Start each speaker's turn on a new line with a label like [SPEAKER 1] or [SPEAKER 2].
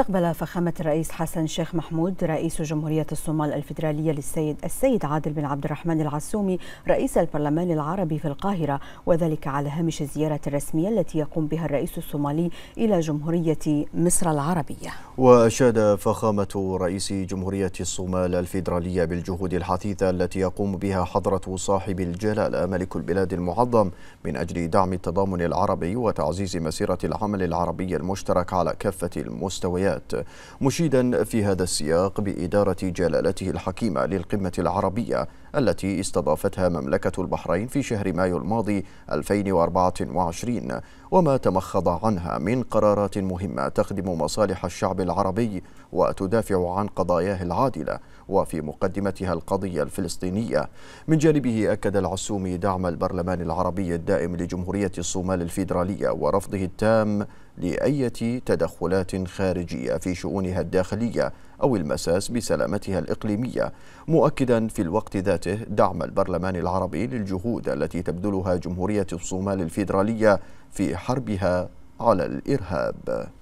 [SPEAKER 1] استقبل فخامة الرئيس حسن شيخ محمود رئيس جمهورية الصومال الفيدرالية للسيد السيد عادل بن عبد الرحمن العسومي رئيس البرلمان العربي في القاهرة وذلك على هامش الزيارة الرسمية التي يقوم بها الرئيس الصومالي إلى جمهورية مصر العربية
[SPEAKER 2] وأشاد فخامة رئيس جمهورية الصومال الفيدرالية بالجهود الحثيثة التي يقوم بها حضرة صاحب الجلالة ملك البلاد المعظم من أجل دعم التضامن العربي وتعزيز مسيرة العمل العربي المشترك على كافة المستويات الولايات مشيدا في هذا السياق بإدارة جلالته الحكيمة للقمة العربية التي استضافتها مملكة البحرين في شهر مايو الماضي 2024 وما تمخض عنها من قرارات مهمة تخدم مصالح الشعب العربي وتدافع عن قضاياه العادلة وفي مقدمتها القضية الفلسطينية من جانبه أكد العسومي دعم البرلمان العربي الدائم لجمهورية الصومال الفيدرالية ورفضه التام لأية تدخلات خارجية في شؤونها الداخلية أو المساس بسلامتها الإقليمية مؤكدا في الوقت ذاته دعم البرلمان العربي للجهود التي تبذلها جمهورية الصومال الفيدرالية في حربها على الإرهاب